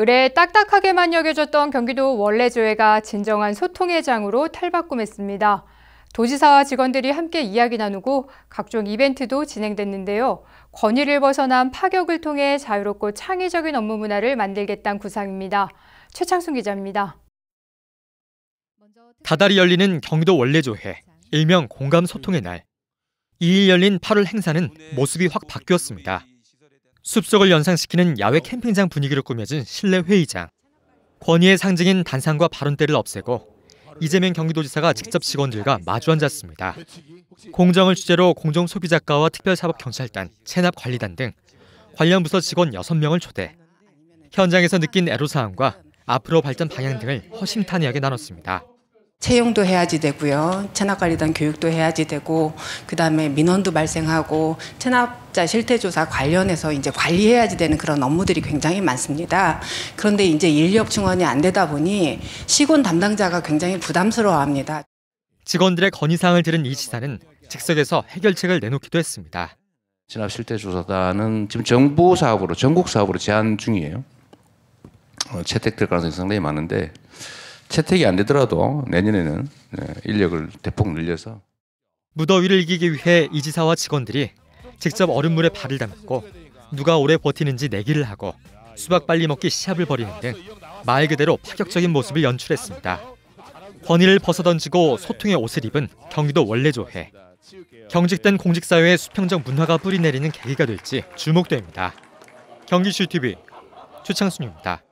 의뢰 딱딱하게만 여겨졌던 경기도 원래조회가 진정한 소통의 장으로 탈바꿈했습니다. 도지사와 직원들이 함께 이야기 나누고 각종 이벤트도 진행됐는데요. 권위를 벗어난 파격을 통해 자유롭고 창의적인 업무 문화를 만들겠다는 구상입니다. 최창순 기자입니다. 다달이 열리는 경기도 원래조회, 일명 공감 소통의 날. 2일 열린 8월 행사는 모습이 확 바뀌었습니다. 숲속을 연상시키는 야외 캠핑장 분위기를 꾸며진 실내 회의장. 권위의 상징인 단상과 발언대를 없애고 이재명 경기도지사가 직접 직원들과 마주 앉았습니다. 공정을 주제로 공정소비자과와 특별사법경찰단, 체납관리단 등 관련 부서 직원 6명을 초대. 현장에서 느낀 애로사항과 앞으로 발전 방향 등을 허심탄회하게 나눴습니다. 채용도 해야지 되고요. 체납관리단 교육도 해야지 되고 그다음에 민원도 발생하고 체납자 실태조사 관련해서 이제 관리해야지 되는 그런 업무들이 굉장히 많습니다. 그런데 이제 인력 충원이 안 되다 보니 시군 담당자가 굉장히 부담스러워합니다. 직원들의 건의사항을 들은 이 지사는 즉석에서 해결책을 내놓기도 했습니다. 진압 실태조사단은 지금 정부 사업으로 전국 사업으로 제한 중이에요. 어, 채택될 가능성이 상당히 많은데 채택이 안 되더라도 내년에는 네, 인력을 대폭 늘려서 무더위를 이기기 위해 이 지사와 직원들이 직접 얼음물에 발을 담고 누가 오래 버티는지 내기를 하고 수박 빨리 먹기 시합을 벌이는 등 말 그대로 파격적인 모습을 연출했습니다. 권위를 벗어던지고 소통의 옷을 입은 경기도 원래조회. 경직된 공직사회의 수평적 문화가 뿌리내리는 계기가 될지 주목됩니다. 경기슈TV 최창순입니다.